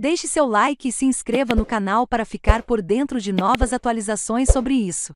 Deixe seu like e se inscreva no canal para ficar por dentro de novas atualizações sobre isso.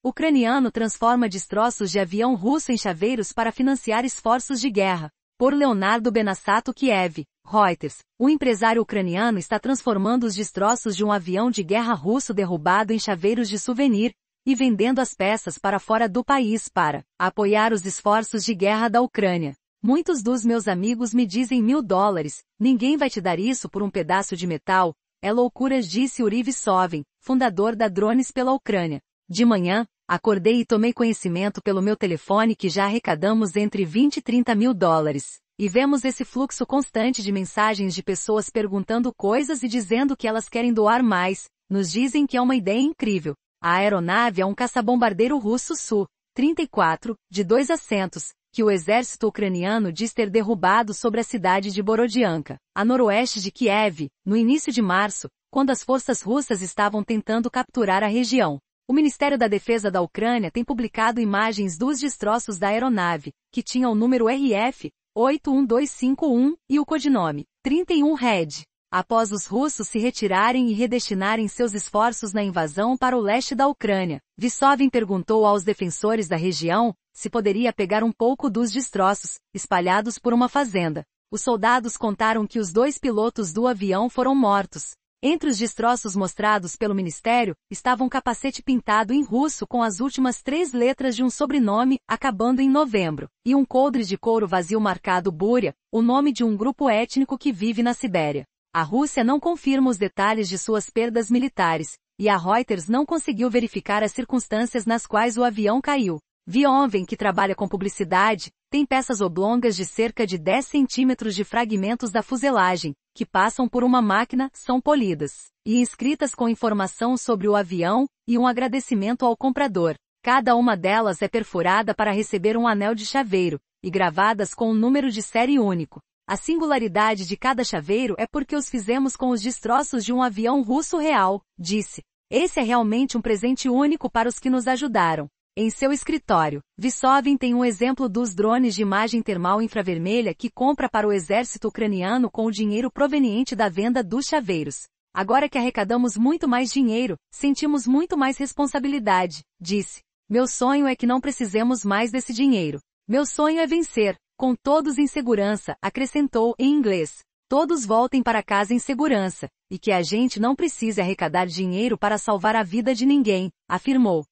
Ucraniano transforma destroços de avião russo em chaveiros para financiar esforços de guerra. Por Leonardo Benassato Kiev, Reuters, o empresário ucraniano está transformando os destroços de um avião de guerra russo derrubado em chaveiros de souvenir, e vendendo as peças para fora do país para apoiar os esforços de guerra da Ucrânia. Muitos dos meus amigos me dizem mil dólares, ninguém vai te dar isso por um pedaço de metal, é loucura disse Uriv Sovin, fundador da Drones pela Ucrânia. De manhã, acordei e tomei conhecimento pelo meu telefone que já arrecadamos entre 20 e 30 mil dólares. E vemos esse fluxo constante de mensagens de pessoas perguntando coisas e dizendo que elas querem doar mais, nos dizem que é uma ideia incrível. A aeronave é um caça-bombardeiro russo Su-34, de dois assentos, que o exército ucraniano diz ter derrubado sobre a cidade de Borodianka, a noroeste de Kiev, no início de março, quando as forças russas estavam tentando capturar a região. O Ministério da Defesa da Ucrânia tem publicado imagens dos destroços da aeronave, que tinha o número RF 81251 e o codinome 31 Red após os russos se retirarem e redestinarem seus esforços na invasão para o leste da Ucrânia. Vissovin perguntou aos defensores da região se poderia pegar um pouco dos destroços, espalhados por uma fazenda. Os soldados contaram que os dois pilotos do avião foram mortos. Entre os destroços mostrados pelo ministério, estava um capacete pintado em russo com as últimas três letras de um sobrenome, acabando em novembro, e um coldre de couro vazio marcado Búria, o nome de um grupo étnico que vive na Sibéria. A Rússia não confirma os detalhes de suas perdas militares, e a Reuters não conseguiu verificar as circunstâncias nas quais o avião caiu. Vionven, que trabalha com publicidade, tem peças oblongas de cerca de 10 centímetros de fragmentos da fuselagem, que passam por uma máquina, são polidas, e escritas com informação sobre o avião, e um agradecimento ao comprador. Cada uma delas é perfurada para receber um anel de chaveiro, e gravadas com um número de série único. A singularidade de cada chaveiro é porque os fizemos com os destroços de um avião russo real, disse. Esse é realmente um presente único para os que nos ajudaram. Em seu escritório, Vissovin tem um exemplo dos drones de imagem termal infravermelha que compra para o exército ucraniano com o dinheiro proveniente da venda dos chaveiros. Agora que arrecadamos muito mais dinheiro, sentimos muito mais responsabilidade, disse. Meu sonho é que não precisemos mais desse dinheiro. Meu sonho é vencer, com todos em segurança, acrescentou, em inglês. Todos voltem para casa em segurança, e que a gente não precise arrecadar dinheiro para salvar a vida de ninguém, afirmou.